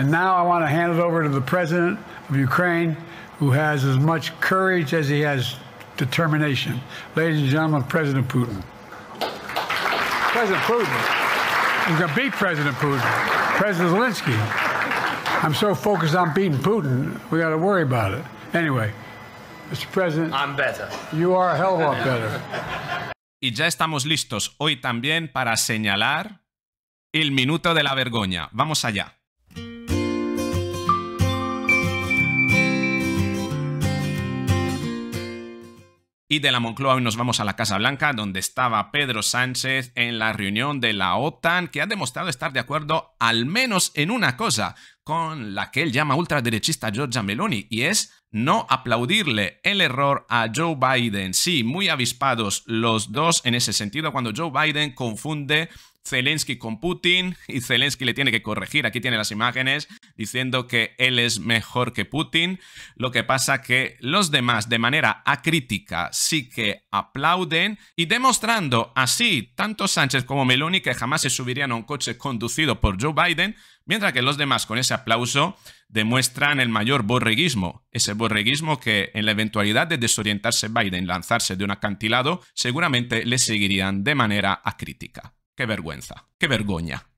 And now I want to hand it over to the president of Ukraine, who has as much courage as he has determination. Ladies and gentlemen, President Putin. President Putin. We're going to beat President Putin. President Zelensky. I'm so focused on beating Putin, we got to worry about it. Anyway, Mr. President. I'm better. You are a hell of a lot better. Y ya estamos listos hoy también para señalar el minuto de la vergüenza. Vamos allá. Y de la Moncloa hoy nos vamos a la Casa Blanca, donde estaba Pedro Sánchez en la reunión de la OTAN, que ha demostrado estar de acuerdo al menos en una cosa, con la que él llama ultraderechista Giorgia Meloni, y es no aplaudirle el error a Joe Biden. Sí, muy avispados los dos en ese sentido cuando Joe Biden confunde Zelensky con Putin y Zelensky le tiene que corregir. Aquí tiene las imágenes diciendo que él es mejor que Putin. Lo que pasa que los demás de manera acrítica sí que aplauden y demostrando así tanto Sánchez como Meloni que jamás se subirían a un coche conducido por Joe Biden, mientras que los demás con ese aplauso demuestran el mayor borreguismo, ese borreguismo que en la eventualidad de desorientarse Biden lanzarse de un acantilado, seguramente le seguirían de manera acrítica. ¡Qué vergüenza! ¡Qué vergüenza!